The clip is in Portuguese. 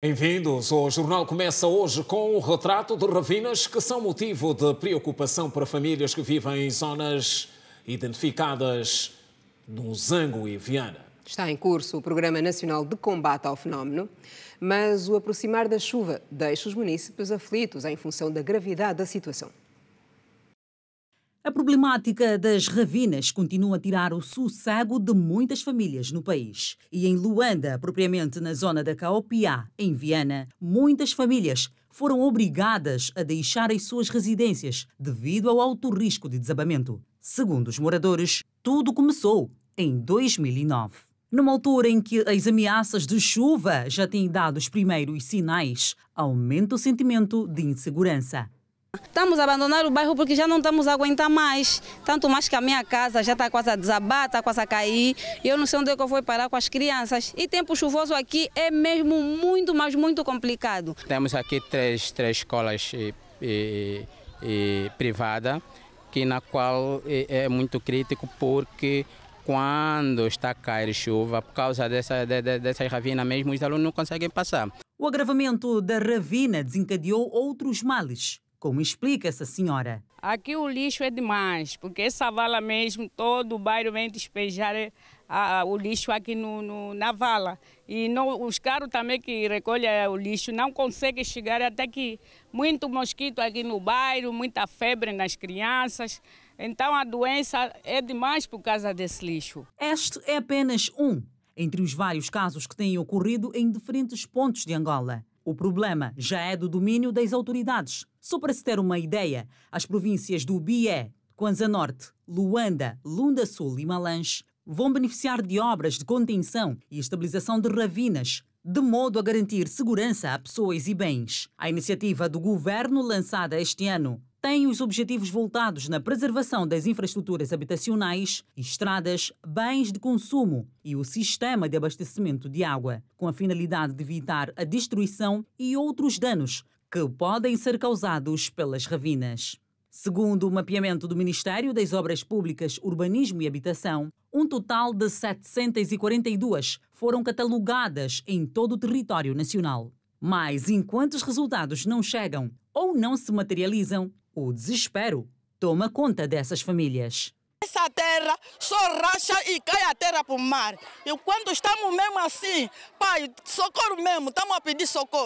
Bem-vindos. O jornal começa hoje com o retrato de ravinas que são motivo de preocupação para famílias que vivem em zonas identificadas no Zango e Viana. Está em curso o Programa Nacional de Combate ao Fenómeno, mas o aproximar da chuva deixa os munícipes aflitos em função da gravidade da situação. A problemática das ravinas continua a tirar o sossego de muitas famílias no país. E em Luanda, propriamente na zona da Caopiá, em Viana, muitas famílias foram obrigadas a deixar as suas residências devido ao alto risco de desabamento. Segundo os moradores, tudo começou em 2009. Numa altura em que as ameaças de chuva já têm dado os primeiros sinais, aumenta o sentimento de insegurança. Estamos a abandonar o bairro porque já não estamos a aguentar mais. Tanto mais que a minha casa já está quase a desabar, está quase a cair. Eu não sei onde é que eu vou parar com as crianças. E tempo chuvoso aqui é mesmo muito, mas muito complicado. Temos aqui três, três escolas e, e, e privada, que na qual eh, é muito crítico porque quando está a cair chuva, por causa dessa, de, de, dessa ravina mesmo, os alunos não conseguem passar. O agravamento da ravina desencadeou outros males como explica essa senhora. Aqui o lixo é demais, porque essa vala mesmo, todo o bairro vem despejar eh, a, a, o lixo aqui no, no, na vala. E os caras também que recolhem eh, o lixo não conseguem chegar até que muito mosquito aqui no bairro, muita febre nas crianças. Então a doença é demais por causa desse lixo. Este é apenas um entre os vários casos que têm ocorrido em diferentes pontos de Angola. O problema já é do domínio das autoridades. Só para se ter uma ideia, as províncias do Bié, Kwanza Norte, Luanda, Lunda Sul e Malanche vão beneficiar de obras de contenção e estabilização de ravinas, de modo a garantir segurança a pessoas e bens. A iniciativa do governo lançada este ano têm os objetivos voltados na preservação das infraestruturas habitacionais, estradas, bens de consumo e o sistema de abastecimento de água, com a finalidade de evitar a destruição e outros danos que podem ser causados pelas ravinas. Segundo o mapeamento do Ministério das Obras Públicas, Urbanismo e Habitação, um total de 742 foram catalogadas em todo o território nacional. Mas enquanto os resultados não chegam ou não se materializam, o desespero toma conta dessas famílias. Essa terra só racha e cai a terra para o mar. E quando estamos mesmo assim, pai, socorro mesmo, estamos a pedir socorro.